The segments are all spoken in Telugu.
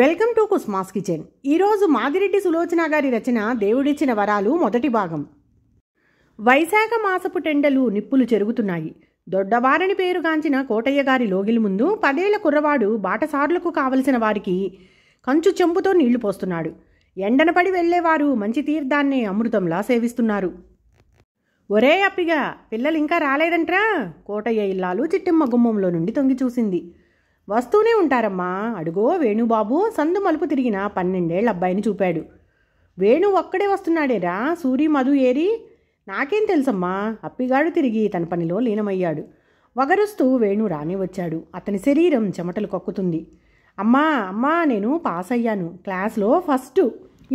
వెల్కమ్ టు కుస్మాస్ కిచెన్ ఈరోజు మాదిరెడ్డి సులోచన గారి రచన దేవుడిచ్చిన వరాలు మొదటి భాగం వైశాఖ మాసపు టెండలు నిప్పులు చెరుగుతున్నాయి దొడ్డవారని పేరుగాంచిన కోటయ్య గారి లోగిలి ముందు పదేళ్ల కుర్రవాడు బాటసార్లకు కావలసిన వారికి కంచు చెంపుతో నీళ్లు పోస్తున్నాడు ఎండనపడి వెళ్లేవారు మంచి తీర్థాన్ని అమృతంలా సేవిస్తున్నారు ఒరే అప్పిగా పిల్లలు ఇంకా రాలేదంట్రా కోటయ్య ఇల్లాలు చిట్టెమ్మ గుమ్మంలో నుండి తొంగి చూసింది వస్తూనే ఉంటారమ్మా అడుగో వేణుబాబు సందు మలుపు తిరిగిన పన్నెండేళ్ళ అబ్బాయిని చూపాడు వేణు ఒక్కడే వస్తున్నాడేరా సూరి మధు ఏరి నాకేం తెలుసమ్మా అప్పిగాడు తిరిగి తన పనిలో లీనమయ్యాడు వగరుస్తూ వేణు రాని వచ్చాడు అతని శరీరం చెమటలు కక్కుతుంది అమ్మా అమ్మా నేను పాస్ అయ్యాను క్లాస్లో ఫస్ట్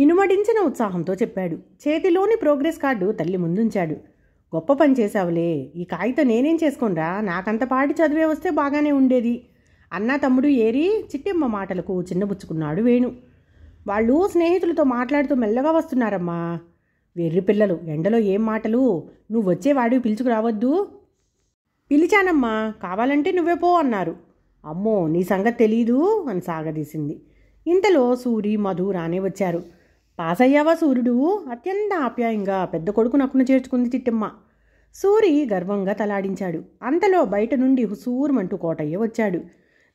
ఇనుమడించిన ఉత్సాహంతో చెప్పాడు చేతిలోని ప్రోగ్రెస్ కార్డు తల్లి ముందుంచాడు గొప్ప పని చేశావులే ఈ కాగితం నేనేం చేసుకోనరా నాకంత పాటి చదివే వస్తే బాగానే ఉండేది అన్న తమ్ముడు ఏరి చిట్టెమ్మ మాటలకు చిన్నబుచ్చుకున్నాడు వేణు వాళ్ళు స్నేహితులతో మాట్లాడుతూ మెల్లగా వస్తున్నారమ్మా వెర్రి పిల్లలు ఎండలో ఏం మాటలు నువ్వు వచ్చేవాడివి పిలుచుకురావద్దు పిలిచానమ్మా కావాలంటే నువ్వే పో అన్నారు అమ్మో నీ సంగతి తెలీదు అని సాగదీసింది ఇంతలో సూరి మధు రానే వచ్చారు పాస్ అయ్యావా సూర్యుడు అత్యంత ఆప్యాయంగా పెద్ద కొడుకు నక్కున చేర్చుకుంది చిట్టమ్మ సూరి గర్వంగా తలాడించాడు అంతలో బయట నుండి హుసూరుమంటూ కోటయ్య వచ్చాడు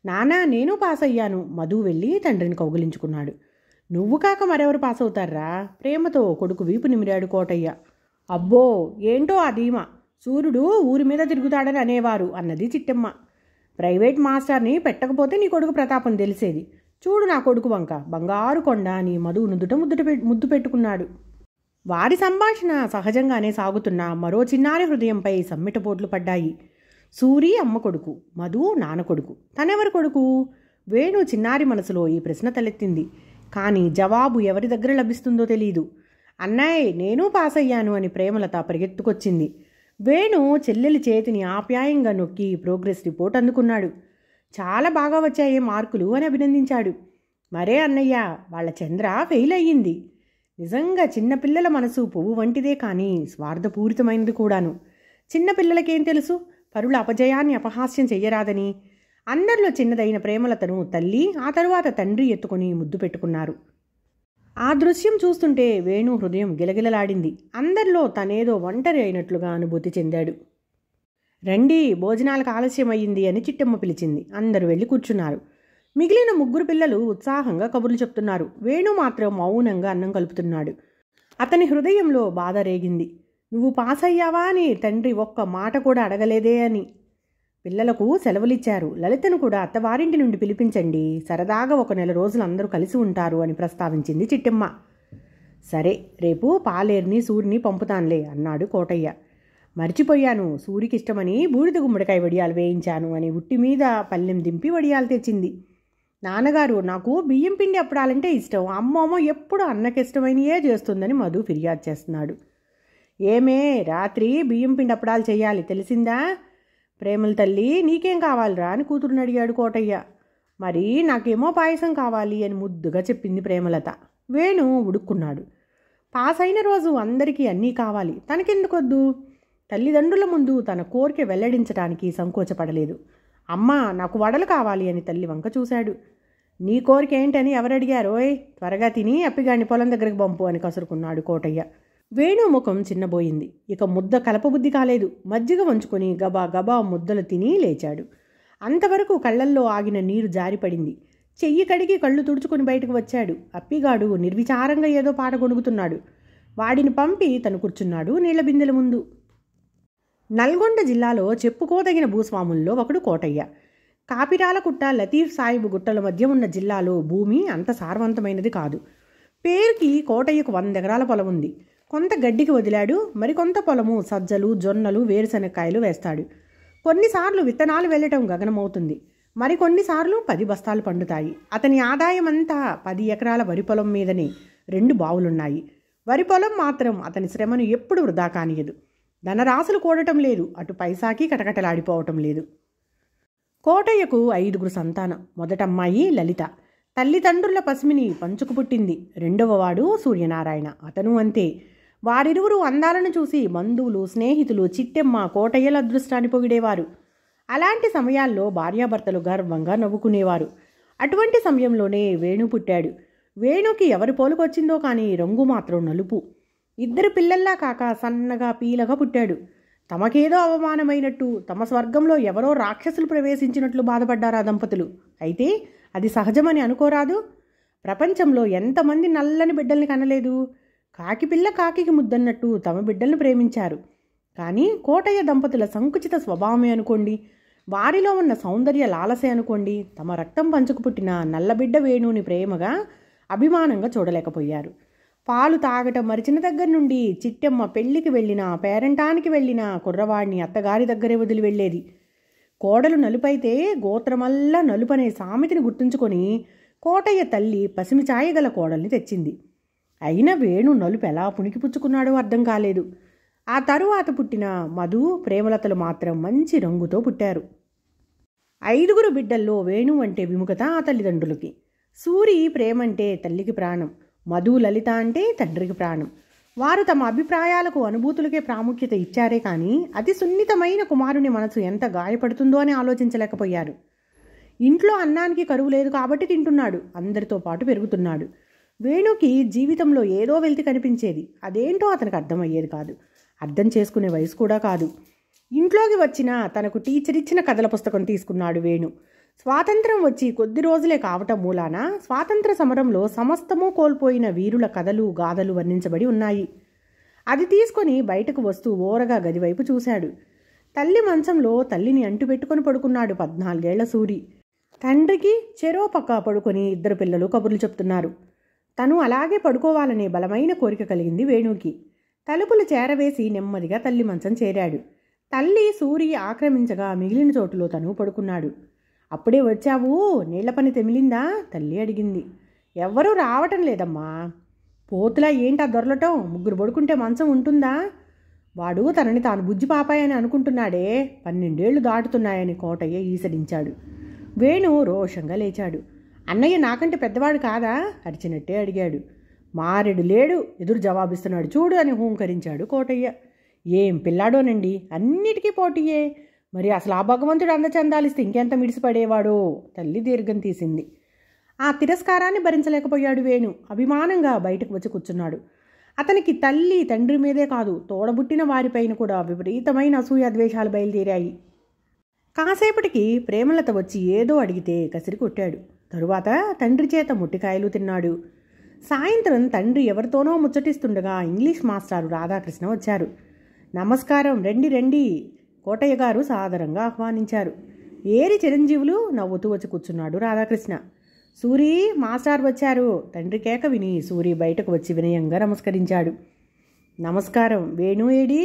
నానా నేను పాస్ అయ్యాను మధు వెళ్ళి తండ్రిని కౌగిలించుకున్నాడు నువ్వు కాక మరెవరు పాస్ అవుతారా ప్రేమతో కొడుకు వీపు నిమిరాడు కోటయ్య అబ్బో ఏంటో ఆ ధీమా సూర్యుడు ఊరి మీద తిరుగుతాడని అనేవారు అన్నది చిట్టమ్మ ప్రైవేట్ మాస్టర్ని పెట్టకపోతే నీ కొడుకు ప్రతాపం తెలిసేది చూడు నా కొడుకు వంక బంగారు కొండ అని మధు నుదుట ముద్దుట ముద్దు పెట్టుకున్నాడు వారి సంభాషణ సహజంగానే సాగుతున్న మరో చిన్నారి హృదయంపై సమ్మిటపోట్లు పడ్డాయి సూరి అమ్మ కొడుకు మధు నాన్న కొడుకు తనెవరి కొడుకు వేణు చిన్నారి మనసులో ఈ ప్రశ్న తలెత్తింది కానీ జవాబు ఎవరి దగ్గర లభిస్తుందో తెలియదు అన్నయ్య నేను పాస్ అయ్యాను అని ప్రేమలత పరిగెత్తుకొచ్చింది వేణు చెల్లెలి చేతిని ఆప్యాయంగా నొక్కి ప్రోగ్రెస్ రిపోర్ట్ అందుకున్నాడు చాలా బాగా వచ్చాయే మార్కులు అని అభినందించాడు మరే అన్నయ్య వాళ్ళ చంద్ర ఫెయిల్ అయ్యింది నిజంగా చిన్నపిల్లల మనసు పువ్వు వంటిదే కానీ స్వార్థపూరితమైనది కూడాను చిన్నపిల్లలకేం తెలుసు పరుల అపజయాన్ని అపహాస్యం చెయ్యరాదని అందరిలో చిన్నదైన ప్రేమలతను తల్లి ఆ తరువాత తండ్రి ఎత్తుకొని ముద్దు పెట్టుకున్నారు ఆ దృశ్యం చూస్తుంటే వేణు హృదయం గిలగిలలాడింది అందరిలో తనేదో ఒంటరి అయినట్లుగా అనుభూతి చెందాడు రండి భోజనాలకు ఆలస్యమయ్యింది అని చిట్టమ్మ పిలిచింది అందరూ వెళ్ళి కూర్చున్నారు మిగిలిన ముగ్గురు పిల్లలు ఉత్సాహంగా కబుర్లు చెప్తున్నారు వేణు మాత్రం మౌనంగా అన్నం కలుపుతున్నాడు అతని హృదయంలో బాధ రేగింది నువ్వు పాస్ అయ్యావా అని తండ్రి ఒక్క మాట కూడా అడగలేదే అని పిల్లలకు సెలవులిచ్చారు లలితను కూడా అత్తవారింటి నుండి పిలిపించండి సరదాగా ఒక నెల రోజులు అందరూ కలిసి ఉంటారు అని ప్రస్తావించింది చిట్టమ్మ సరే రేపు పాలేరుని సూరిని పంపుతానులే అన్నాడు కోటయ్య మర్చిపోయాను సూరికి ఇష్టమని బూడిద గుమ్మడికాయ వడియాలు వేయించాను అని ఉట్టి మీద పల్లెం దింపి వడియాలు తెచ్చింది నాన్నగారు నాకు బియ్యం పిండి అప్పడాలంటే ఇష్టం అమ్మమ్మ ఎప్పుడు అన్నకిష్టమైనయే చేస్తుందని మధు ఫిర్యాదు చేస్తున్నాడు ఏమే రాత్రి బియ్యం పిండి అప్పడాలు చేయాలి తెలిసిందా ప్రేమల తల్లి నీకేం కావాలిరా అని కూతురుని అడిగాడు కోటయ్య మరి నాకేమో పాయసం కావాలి అని ముద్దుగా చెప్పింది ప్రేమలత వేణు ఉడుక్కున్నాడు పాస్ అయిన రోజు అందరికీ అన్నీ కావాలి తనకెందుకొద్దు తల్లిదండ్రుల ముందు తన కోరిక వెల్లడించడానికి సంకోచపడలేదు అమ్మ నాకు వడలు కావాలి అని తల్లి వంక చూశాడు నీ కోరిక ఏంటని ఎవరడిగారోయ్ త్వరగా తిని అప్పిగాని పొలం దగ్గరకు పంపు అని కసురుకున్నాడు కోటయ్య వేణుముఖం చిన్నబోయింది ఇక ముద్ద కలపబుద్ధి కాలేదు మజ్జిగ వంచుకొని గబా గబా ముద్దలు తిని లేచాడు అంతవరకు కళ్ళల్లో ఆగిన నీరు జారిపడింది చెయ్యి కడిగి కళ్ళు తుడుచుకుని బయటకు వచ్చాడు అప్పిగాడు నిర్విచారంగా ఏదో పాట గొణుగుతున్నాడు వాడిని పంపి తను కూర్చున్నాడు నీళ్ల బిందెల ముందు నల్గొండ జిల్లాలో చెప్పుకోదగిన భూస్వాముల్లో ఒకడు కోటయ్య కాపిరాలకుట్ట లతీఫ్ సాహిబ్ గుట్టల మధ్య ఉన్న జిల్లాలో భూమి అంత సారవంతమైనది కాదు పేరుకి కోటయ్యకు వంద ఎకరాల పొలం ఉంది కొంత గడ్డికి వదిలాడు మరికొంత పొలము సజ్జలు జొన్నలు వేరుశనగకాయలు వేస్తాడు కొన్నిసార్లు విత్తనాలు వెళ్ళటం గగనమవుతుంది మరికొన్నిసార్లు పది బస్తాలు పండుతాయి అతని ఆదాయం అంతా పది ఎకరాల వరి పొలం మీదనే రెండు బావులున్నాయి వరి పొలం మాత్రం అతని శ్రమను ఎప్పుడు వృధా కానియదు ధనరాశులు కూడటం లేదు అటు పైసాకి కటకటలాడిపోవటం లేదు కోటయ్యకు ఐదుగురు సంతానం మొదటమ్మాయి లలిత తల్లిదండ్రుల పసిమిని పంచుకు పుట్టింది రెండవ వాడు సూర్యనారాయణ అతను అంతే వారిరువురు అందాలను చూసి బంధువులు స్నేహితులు చిట్టెమ్మ కోటయ్యల అదృష్టాన్ని పొగిడేవారు అలాంటి సమయాల్లో భార్యాభర్తలు గర్వంగా నవ్వుకునేవారు అటువంటి సమయంలోనే వేణు పుట్టాడు వేణుకి ఎవరి పోలుకొచ్చిందో కానీ రంగు మాత్రం నలుపు ఇద్దరు పిల్లల్లా కాక సన్నగా పీలగా పుట్టాడు తమకేదో అవమానమైనట్టు తమ స్వర్గంలో ఎవరో రాక్షసులు ప్రవేశించినట్లు బాధపడ్డారు ఆ దంపతులు అయితే అది సహజమని అనుకోరాదు ప్రపంచంలో ఎంతమంది నల్లని బిడ్డల్ని కనలేదు కాకి పిల్ల కాకికి ముద్దన్నట్టు తమ బిడ్డలను ప్రేమించారు కానీ కోటయ్య దంపతుల సంకుచిత స్వభావమే అనుకోండి వారిలో ఉన్న సౌందర్య లాలసే అనుకోండి తమ రక్తం పంచుకు పుట్టిన నల్లబిడ్డ వేణుని ప్రేమగా అభిమానంగా చూడలేకపోయారు పాలు తాగటం మరిచిన దగ్గర నుండి చిట్టమ్మ పెళ్లికి వెళ్ళిన పేరంటానికి వెళ్ళిన కుర్రవాడిని అత్తగారి దగ్గరే వదిలి వెళ్ళేది కోడలు నలుపైతే గోత్రమల్లా నలుపనే సామెతిని గుర్తుంచుకొని కోటయ్య తల్లి పసిమి చాయగల కోడల్ని తెచ్చింది అయినా వేణు నలుపు ఎలా పుణికిపుచ్చుకున్నాడో అర్థం కాలేదు ఆ తరువాత పుట్టిన మధు ప్రేమలతలు మాత్రం మంచి రంగుతో పుట్టారు ఐదుగురు బిడ్డల్లో వేణు అంటే విముఖత ఆ తల్లిదండ్రులకి సూరి ప్రేమంటే తల్లికి ప్రాణం మధు లలిత అంటే తండ్రికి ప్రాణం వారు తమ అభిప్రాయాలకు అనుభూతులకే ప్రాముఖ్యత ఇచ్చారే కానీ అతి సున్నితమైన కుమారుని మనసు ఎంత గాయపడుతుందో అని ఆలోచించలేకపోయారు ఇంట్లో అన్నానికి కరువు లేదు కాబట్టి తింటున్నాడు అందరితో పాటు పెరుగుతున్నాడు వేణుకి జీవితంలో ఏదో వెళ్తి కనిపించేది అదేంటో అతనికి అర్థమయ్యేది కాదు అర్థం చేసుకునే వయసు కూడా కాదు ఇంట్లోకి వచ్చిన తనకు టీచర్ ఇచ్చిన కథల పుస్తకం తీసుకున్నాడు వేణు స్వాతంత్రం వచ్చి కొద్ది రోజులే కావటం మూలాన స్వాతంత్ర సమరంలో సమస్తము కోల్పోయిన వీరుల కథలు గాథలు వర్ణించబడి ఉన్నాయి అది తీసుకొని బయటకు వస్తూ ఓరగా గదివైపు చూశాడు తల్లి మంచంలో తల్లిని అంటుపెట్టుకొని పడుకున్నాడు పద్నాలుగేళ్ల సూరి తండ్రికి చెరో పక్క పడుకొని ఇద్దరు పిల్లలు కబుర్లు చెప్తున్నారు తను అలాగే పడుకోవాలనే బలమైన కోరిక కలిగింది వేణుకి తలుపులు చేరవేసి నెమ్మదిగా తల్లి మంచం చేరాడు తల్లి సూరి ఆక్రమించగా మిగిలిన చోటులో తను పడుకున్నాడు అప్పుడే వచ్చావు నీళ్ల పని తెమిలిందా తల్లి అడిగింది ఎవ్వరూ రావటం లేదమ్మా పోతులా ఏంటా దొరలటం ముగ్గురు పడుకుంటే మంచం ఉంటుందా వాడు తనని తాను బుజ్జి పాపాయని అనుకుంటున్నాడే పన్నెండేళ్లు దాటుతున్నాయని కోటయ్య ఈసడించాడు వేణు రోషంగా లేచాడు అన్నయ్య నాకంటే పెద్దవాడు కాదా అరిచినట్టే అడిగాడు మారెడు లేడు ఎదురు జవాబిస్తున్నాడు చూడు అని హూంకరించాడు కోటయ్య ఏం పిల్లాడోనండి అన్నిటికీ పోటీయే మరి అసలు ఆ భగవంతుడు అందచందాలిస్తే ఇంకెంత మిడిసిపడేవాడో తల్లి దీర్ఘం తీసింది ఆ తిరస్కారాన్ని భరించలేకపోయాడు వేణు అభిమానంగా బయటకు వచ్చి కూర్చున్నాడు అతనికి తల్లి తండ్రి మీదే కాదు తోడబుట్టిన వారిపైన కూడా విపరీతమైన అసూయ ద్వేషాలు బయలుదేరాయి కాసేపటికి ప్రేమలత వచ్చి ఏదో అడిగితే కసిరి కొట్టాడు తరువాత తండ్రి చేత ముట్టికాయలు తిన్నాడు సాయంత్రం తండ్రి ఎవరితోనో ముచ్చటిస్తుండగా ఇంగ్లీష్ మాస్టారు రాధాకృష్ణ వచ్చారు నమస్కారం రండి రండి కోటయ్య గారు సాదరంగా ఆహ్వానించారు ఏరి చిరంజీవులు నవ్వుతూ వచ్చి కూర్చున్నాడు రాధాకృష్ణ సూరి మాస్టారు వచ్చారు తండ్రి కేక విని సూరి బయటకు వచ్చి వినయంగా నమస్కరించాడు నమస్కారం వేణు ఏడి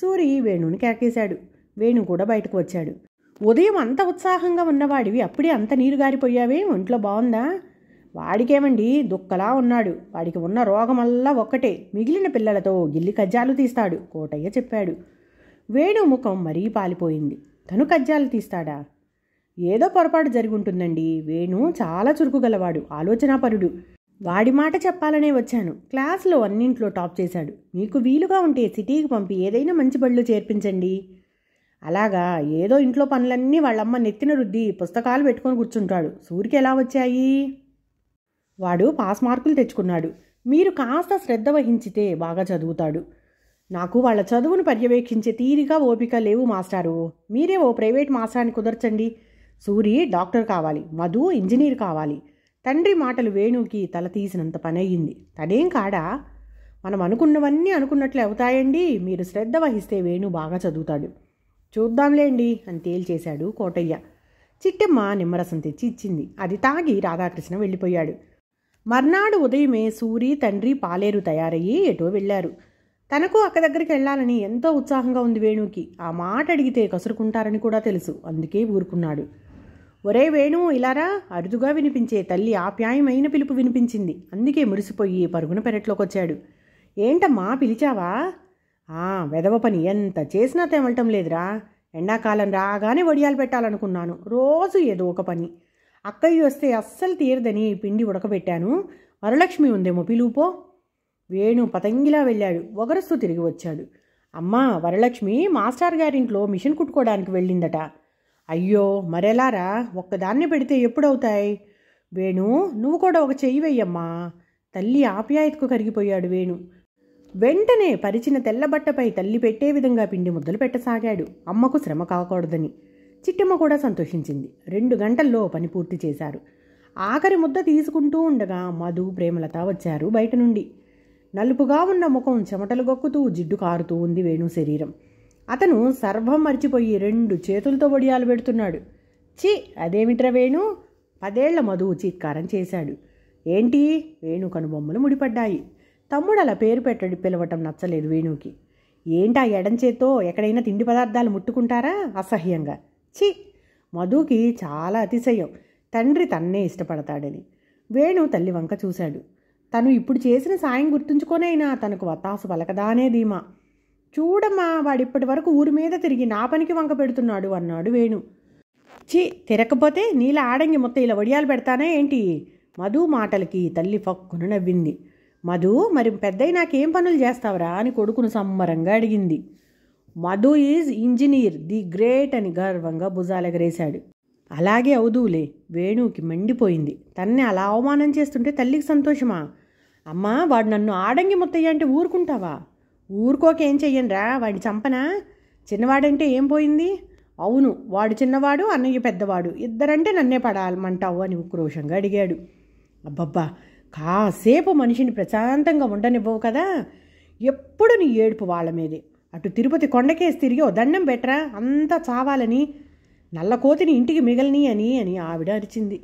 సూరి వేణుని కేకేశాడు వేణు కూడా బయటకు వచ్చాడు ఉదయం అంత ఉత్సాహంగా ఉన్నవాడివి అప్పుడే అంత నీరు గారిపోయావే ఒంట్లో బాగుందా వాడికేమండి దుక్కలా ఉన్నాడు వాడికి ఉన్న రోగమల్లా ఒక్కటే మిగిలిన పిల్లలతో గిల్లి కజ్జాలు తీస్తాడు కోటయ్య చెప్పాడు వేణు ముఖం మరీ పాలిపోయింది తను కజ్జాలు తీస్తాడా ఏదో పొరపాటు జరుగుంటుందండి వేణు చాలా చురుకుగలవాడు ఆలోచనాపరుడు వాడి మాట చెప్పాలనే వచ్చాను క్లాస్లో అన్నింట్లో టాప్ చేశాడు మీకు వీలుగా ఉంటే సిటీకి పంపి ఏదైనా మంచి బళ్ళు చేర్పించండి అలాగా ఏదో ఇంట్లో పనులన్నీ వాళ్ళమ్మ నెత్తిన రుద్ది పుస్తకాలు పెట్టుకొని కూర్చుంటాడు సూరికి ఎలా వచ్చాయి వాడు పాస్ మార్కులు తెచ్చుకున్నాడు మీరు కాస్త శ్రద్ధ వహించితే బాగా చదువుతాడు నాకు వాళ్ళ చదువును పర్యవేక్షించే తీరిక ఓపిక లేవు మాస్టారు మీరే ఓ ప్రైవేట్ మాస్టర్ని కుదర్చండి సూరి డాక్టర్ కావాలి మధు ఇంజనీర్ కావాలి తండ్రి మాటలు వేణుకి తల తీసినంత పని అయ్యింది తనేం కాడా మనం అనుకున్నవన్నీ అనుకున్నట్లు అవుతాయండి మీరు శ్రద్ధ వహిస్తే వేణు బాగా చదువుతాడు చూద్దాంలేండి అని తేల్చేశాడు కోటయ్య చిట్టమ్మ నిమ్మరసం తెచ్చి ఇచ్చింది అది తాగి రాధాకృష్ణ వెళ్ళిపోయాడు మర్నాడు ఉదయమే సూరి తండ్రి పాలేరు తయారయ్యి ఎటో వెళ్ళారు తనకు అక్క దగ్గరికి వెళ్ళాలని ఎంతో ఉత్సాహంగా ఉంది వేణుకి ఆ మాట అడిగితే కసురుకుంటారని కూడా తెలుసు అందుకే ఊరుకున్నాడు ఒరే వేణు ఇలారా అరుదుగా వినిపించే తల్లి ఆప్యాయమైన పిలుపు వినిపించింది అందుకే మురిసిపోయి పరుగున పెరట్లోకొచ్చాడు ఏంటమ్మా పిలిచావా వెదవ పని ఎంత చేసినా తెమలటం లేదురా ఎండాకాలం రాగానే వడియాలు పెట్టాలనుకున్నాను రోజు ఏదో ఒక పని అక్కయ్య వస్తే అస్సలు తీరదని పిండి ఉడకబెట్టాను వరలక్ష్మి ఉందేమో పిలుపో వేణు పతంగిలా వెళ్ళాడు ఒగరస్తూ తిరిగి వచ్చాడు అమ్మా వరలక్ష్మి మాస్టర్ గారింట్లో మిషన్ కుట్టుకోవడానికి వెళ్ళిందట అయ్యో మరెలారా ఒక్కదాన్ని పెడితే ఎప్పుడవుతాయి వేణు నువ్వు కూడా ఒక చెయ్యి వెయ్యమ్మా తల్లి ఆప్యాయతకు కరిగిపోయాడు వేణు వెంటనే పరిచిన తెల్లబట్టపై తల్లి పెట్టే విధంగా పిండి ముద్దలు పెట్టసాగాడు అమ్మకు శ్రమ కాకూడదని చిట్టమ్మ కూడా సంతోషించింది రెండు గంటల్లో పని పూర్తి చేశారు ఆఖరి ముద్ద తీసుకుంటూ ఉండగా మధు ప్రేమలత వచ్చారు బయట నుండి నలుపుగా ఉన్న ముఖం చెమటలు గొక్కుతూ జిడ్డు కారుతూ ఉంది వేణు శరీరం అతను సర్వం మర్చిపోయి రెండు చేతులతో వడియాలు పెడుతున్నాడు చి అదేమిట్రా వేణు పదేళ్ల మధువు చీత్కారం చేశాడు ఏంటి వేణు కనుబొమ్మలు ముడిపడ్డాయి తమ్ముడు అలా పేరు పెట్టడి పిలవటం నచ్చలేదు వేణుకి ఏంటా ఎడంచేతో ఎక్కడైనా తిండి పదార్థాలు ముట్టుకుంటారా అసహ్యంగా ఛీ మధుకి చాలా అతిశయం తండ్రి తన్నే ఇష్టపడతాడని వేణు తల్లి వంక చూశాడు తను ఇప్పుడు చేసిన సాయం గుర్తుంచుకొనైనా తనకు పలకదా పలకదానే ధీమా చూడమ్మా వాడిప్పటి వరకు ఊరి మీద తిరిగి నా పనికి వంక పెడుతున్నాడు అన్నాడు వేణు ఛీ తిరగకపోతే నీళ్ళ ఆడంగి మొత్తం ఇలా వడియాలు పెడతానే ఏంటి మధు మాటలకి తల్లి ఫక్కును నవ్వింది మధు మరి పెద్దయి నాకేం పనులు చేస్తావరా అని కొడుకును సంబరంగా అడిగింది Madhu is engineer the great అని గర్వంగా భుజాలెగరేశాడు అలాగే అవుదులే వేణువుకి మండిపోయింది తన్నే అలా అవమానం చేస్తుంటే తల్లికి సంతోషమా అమ్మా వాడు నన్ను ఆడంగి ముత్తయ్య అంటే ఊరుకుంటావా ఊరుకోకేం చెయ్యనురా వాడిని చంపనా చిన్నవాడంటే ఏం పోయింది అవును వాడు చిన్నవాడు అన్నయ్య పెద్దవాడు ఇద్దరంటే నన్నే పడాలమంటావు అని ఉక్రోషంగా అడిగాడు అబ్బబ్బా కాసేపు మనిషిని ప్రశాంతంగా ఉండనివ్వవు కదా ఎప్పుడు నీ ఏడుపు వాళ్ళ మీదే అటు తిరుపతి కొండకేసి తిరిగి ఓ దండం పెట్టరా అంతా చావాలని నల్లకోతిని ఇంటికి మిగలని అని అని ఆవిడ అరిచింది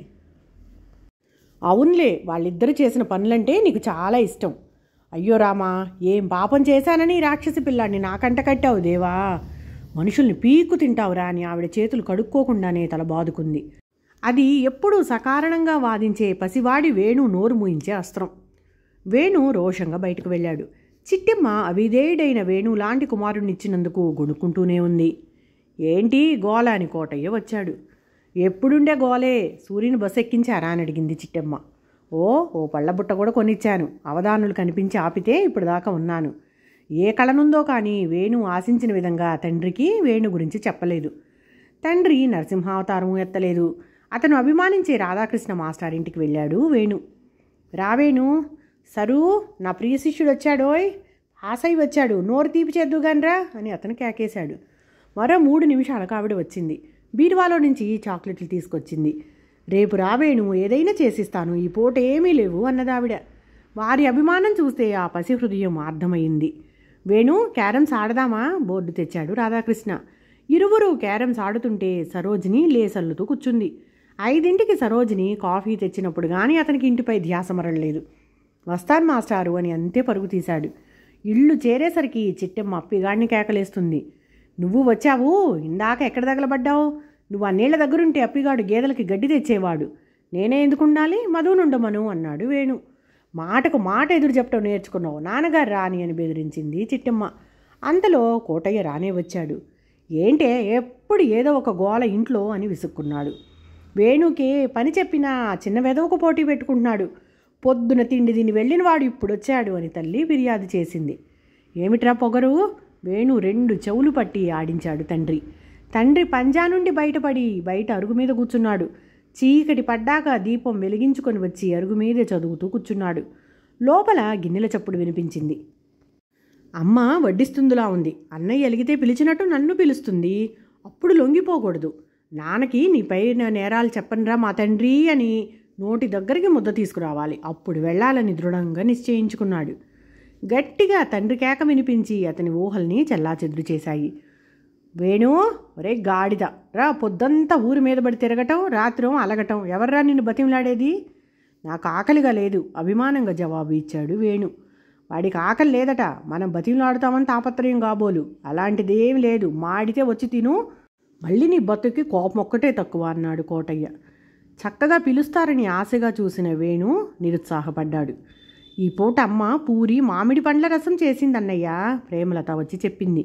అవునులే వాళ్ళిద్దరు చేసిన పనులంటే నీకు చాలా ఇష్టం అయ్యో రామా ఏం పాపం చేశానని రాక్షసి పిల్లాడిని నాకంట కట్టావు దేవా మనుషుల్ని పీక్కు తింటావురా అని ఆవిడ చేతులు కడుక్కోకుండానే తల బాదుకుంది అది ఎప్పుడూ సకారణంగా వాదించే పసివాడి వేణు నోరు ముయించే అస్త్రం వేణు రోషంగా బయటకు వెళ్ళాడు చిట్టెమ్మ అవిధేయుడైన వేణు లాంటి కుమారుడినిచ్చినందుకు గొనుక్కుంటూనే ఉంది ఏంటి గోల అని కోటయ్య వచ్చాడు ఎప్పుడుండే గోలే సూర్యుని బస్ ఎక్కించారా అని అడిగింది చిట్టెమ్మ ఓ ఓ పళ్ళబుట్ట కూడా కొనిచ్చాను అవధానులు కనిపించి ఆపితే ఇప్పుడు దాకా ఉన్నాను ఏ కళనుందో కానీ వేణు ఆశించిన విధంగా తండ్రికి వేణు గురించి చెప్పలేదు తండ్రి నరసింహావతారం ఎత్తలేదు అతను అభిమానించే రాధాకృష్ణ మాస్టర్ ఇంటికి వెళ్ళాడు వేణు రావేణు సరూ నా ప్రియ శిష్యుడు వచ్చాడోయ్ ఆశయ్ వచ్చాడు నోరు తీపి చేద్దుగానరా అని అతను కేకేశాడు మరో మూడు నిమిషాలకు ఆవిడ వచ్చింది బీరువాలో నుంచి చాక్లెట్లు తీసుకొచ్చింది రేపు రావేణు ఏదైనా చేసిస్తాను ఈ పూట ఏమీ లేవు అన్నదావిడ వారి అభిమానం చూస్తే ఆ పసి హృదయం అర్థమైంది వేణు క్యారమ్స్ ఆడదామా బోర్డు తెచ్చాడు రాధాకృష్ణ ఇరువురు క్యారమ్స్ ఆడుతుంటే సరోజిని లేసల్లుతూ కూర్చుంది ఐదింటికి సరోజిని కాఫీ తెచ్చినప్పుడు కానీ అతనికి ఇంటిపై ధ్యాస మరలేదు వస్తాను మాస్టారు అని అంతే పరుగు తీశాడు ఇల్లు చేరేసరికి చిట్టెమ్మ అప్పిగాడిని కేకలేస్తుంది నువ్వు వచ్చావు ఇందాక ఎక్కడ తగలబడ్డావు నువ్వు ఆ నీళ్ల దగ్గరుంటే అప్పిగాడు గేదెలకి గడ్డి తెచ్చేవాడు నేనే ఎందుకు ఉండాలి మధునుండమను అన్నాడు వేణు మాటకు మాట ఎదురు చెప్పడం నేర్చుకున్నావు నాన్నగారు రాని అని బెదిరించింది చిట్టమ్మ అంతలో కోటయ్య రానే వచ్చాడు ఏంటే ఎప్పుడు ఏదో ఒక గోల ఇంట్లో అని విసుక్కున్నాడు వేణుకి పని చెప్పిన చిన్న వెదవకు పోటీ పెట్టుకుంటున్నాడు పొద్దున తిండి దీన్ని వెళ్ళిన వాడు ఇప్పుడు వచ్చాడు అని తల్లి ఫిర్యాదు చేసింది ఏమిట్రా పొగరు వేణు రెండు చెవులు పట్టి ఆడించాడు తండ్రి తండ్రి పంజా నుండి బయటపడి బయట అరుగు మీద కూర్చున్నాడు చీకటి పడ్డాక దీపం వెలిగించుకొని వచ్చి అరుగు మీద చదువుతూ కూర్చున్నాడు లోపల గిన్నెల చప్పుడు వినిపించింది అమ్మ వడ్డిస్తుందిలా ఉంది అన్నయ్య ఎలిగితే పిలిచినట్టు నన్ను పిలుస్తుంది అప్పుడు లొంగిపోకూడదు నాన్నకి నీ పైన నేరాలు చెప్పనురా మా తండ్రి అని నోటి దగ్గరికి ముద్ద తీసుకురావాలి అప్పుడు వెళ్ళాలని దృఢంగా నిశ్చయించుకున్నాడు గట్టిగా తండ్రి కేక వినిపించి అతని ఊహల్ని చెల్లాచెదురు చేశాయి వేణు ఒరే గాడిద రా పొద్దంతా ఊరి మీద పడి తిరగటం రాత్రం అలగటం ఎవర్రా నిన్ను బతిమిలాడేది నాకు ఆకలిగా లేదు అభిమానంగా జవాబు ఇచ్చాడు వేణు వాడికి ఆకలి లేదట మనం బతిమిలాడుతామని తాపత్రయం కాబోలు అలాంటిదేం లేదు మాడితే వచ్చి తిను మళ్ళీ నీ బతుకి కోపం ఒక్కటే తక్కువ అన్నాడు కోటయ్య చక్కగా పిలుస్తారని ఆశగా చూసిన వేణు నిరుత్సాహపడ్డాడు ఈ పూట అమ్మ పూరి మామిడి పండ్ల రసం చేసిందన్నయ్య ప్రేమలత వచ్చి చెప్పింది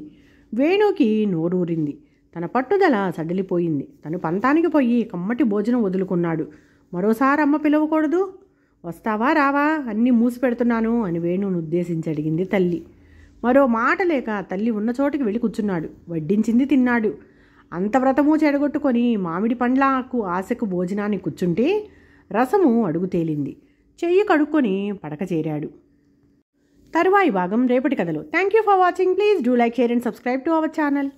వేణుకి నోరూరింది తన పట్టుదల సడలిపోయింది తను పంతానికి పోయి కమ్మటి భోజనం వదులుకున్నాడు మరోసారి అమ్మ పిలవకూడదు వస్తావా రావా అన్నీ మూసి పెడుతున్నాను అని వేణును ఉద్దేశించి అడిగింది తల్లి మరో మాట లేక తల్లి ఉన్న చోటికి వెళ్ళి కూర్చున్నాడు వడ్డించింది తిన్నాడు అంత వ్రతము చెడగొట్టుకొని మామిడి పండ్లకు ఆశకు భోజనాన్ని కూర్చుంటే రసము అడుగు తేలింది చెయ్యి కడుక్కొని పడక చేరాడు తరువాయి భాగం రేపటి కథలో thank you for watching please do like share and subscribe to our channel